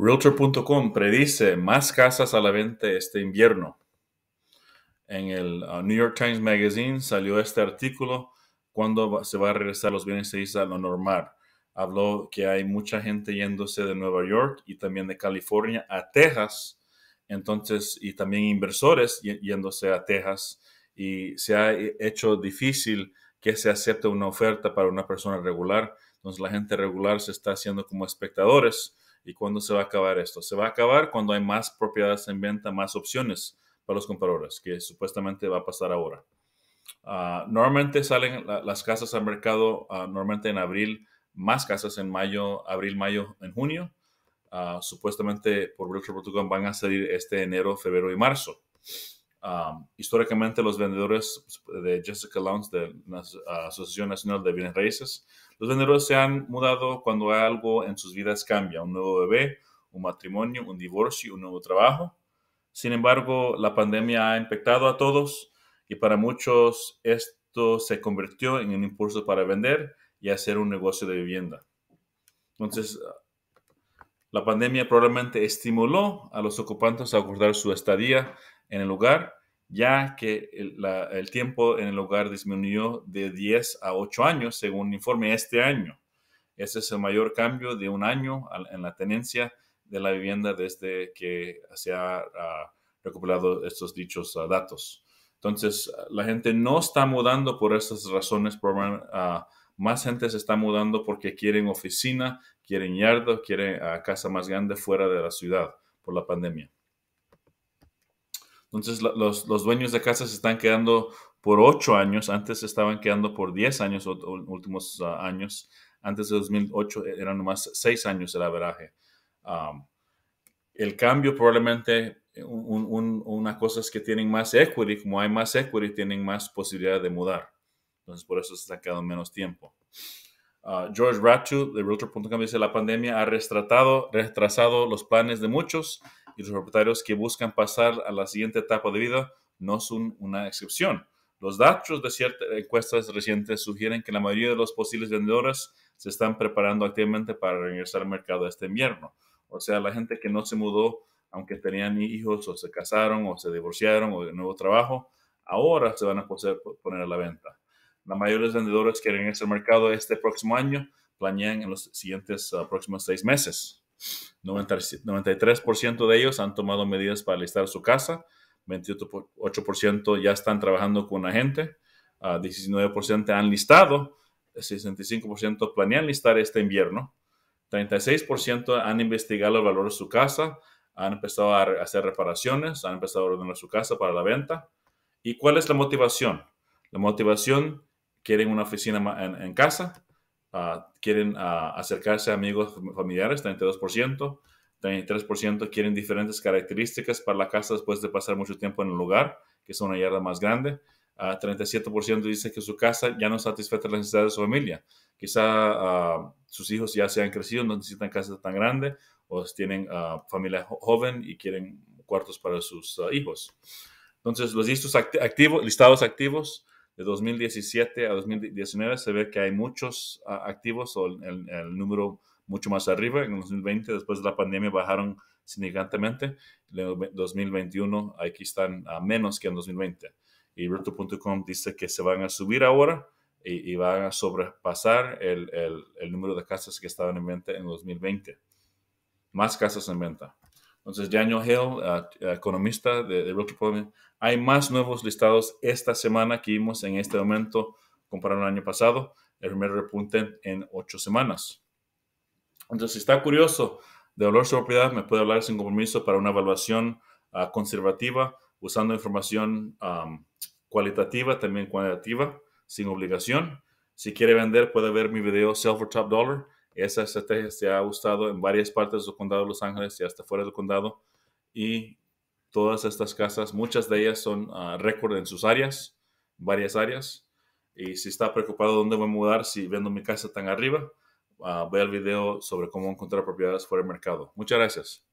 Realtor.com predice más casas a la venta este invierno. En el uh, New York Times Magazine salió este artículo, cuando se va a regresar los bienes raíces a lo normal. Habló que hay mucha gente yéndose de Nueva York y también de California a Texas, entonces, y también inversores yéndose a Texas, y se ha hecho difícil que se acepte una oferta para una persona regular. Entonces, la gente regular se está haciendo como espectadores ¿Y cuándo se va a acabar esto? Se va a acabar cuando hay más propiedades en venta, más opciones para los compradores, que supuestamente va a pasar ahora. Ah, normalmente salen las casas al mercado, ah, normalmente en abril, más casas en mayo, abril, mayo, en junio. Ah, supuestamente por Realtor.com van a salir este enero, febrero y marzo históricamente, los vendedores pues, de Jessica Lounge, de la Asociación Nacional de Bienes Raíces, los vendedores se han mudado cuando algo en sus vidas cambia, un nuevo bebé, un matrimonio, un divorcio, un nuevo trabajo. Sin embargo, la pandemia ha impactado a todos y para muchos esto se convirtió en un impulso para vender y hacer un negocio de vivienda. Entonces, la pandemia probablemente estimuló a los ocupantes a acordar su estadía en el lugar ya que el, tiempo en el hogar disminuyó de 10 a 8 años, según informe este año. Ese es el mayor cambio de un año en la tenencia de la vivienda desde que se ha ah, recopilado estos dichos ah, datos. Entonces, la gente no está mudando por esas razones. Ah, más gente se está mudando porque quieren oficina, quieren yardo, quieren casa más grande fuera de la ciudad por la pandemia. Entonces los, dueños de casa se están quedando por ocho años, antes estaban quedando por diez años, últimos ah, años, antes de 2008 e-, eran más seis años el averaje. el cambio probablemente, eh, una cosa es que tienen más equity, como hay más equity, tienen más posibilidad de mudar. Entonces por eso se ha quedado menos tiempo. Ah, George Ratu de Realtor.com dice, la pandemia ha retrasado, retrasado los planes de muchos y los propietarios que buscan pasar a la siguiente etapa de vida no son una excepción. Los datos de ciertas encuestas recientes sugieren que la mayoría de los posibles vendedores se están preparando activamente para regresar al mercado este invierno. O sea, la gente que no se mudó, aunque tenían hijos o se casaron o se divorciaron o de nuevo trabajo, ahora se van a poner a la venta. Las mayores de los vendedores que regresan al mercado este próximo año planean en los siguientes ah, próximos seis meses. 93% de ellos han tomado medidas para listar su casa, 28% ya están trabajando con agente, 19% ah, han listado, 65% planean listar este invierno, 36% han investigado el valor de su casa, han empezado a hacer reparaciones, han empezado a ordenar su casa para la venta. ¿Y cuál es la motivación? La motivación, quieren una oficina en casa, Ah, quieren ah, acercarse a amigos familiares, 32%, 33% quieren diferentes características para la casa después de pasar mucho tiempo en el lugar, que es una yarda más grande. 37% ah, dice que su casa ya no satisface las necesidades de su familia. Quizá sus hijos ya se han crecido, no necesitan casa tan grande, o tienen familia joven y quieren cuartos para sus hijos. Entonces, los listos activos, listados activos de 2017 a 2019 se ve que hay muchos activos o el, número mucho más arriba. En 2020, después de la pandemia, bajaron significativamente. En 2021, aquí están a menos que en 2020. Y com dice que se van a subir ahora y, van a sobrepasar el, el número de casas que estaban en venta en 2020. Más casas en venta. Entonces, Daniel Hill, eh, economista de, de hay más nuevos listados esta semana que vimos en este momento comparado al año pasado. El primer repunte en ocho semanas. Entonces, si está curioso de valor su propiedad, me puede hablar sin compromiso para una evaluación ah, conservativa usando información cualitativa, también cuantitativa, sin obligación. Si quiere vender, puede ver mi video Sell for Top Dollar esa estrategia se ha usado en varias partes del condado de Los Ángeles y hasta fuera del condado. Y todas estas casas, muchas de ellas son ah, récord en sus áreas, varias áreas. Y si está preocupado dónde voy a mudar, si viendo mi casa tan arriba, uh, ah, ve el video sobre cómo encontrar propiedades fuera del mercado. Muchas gracias.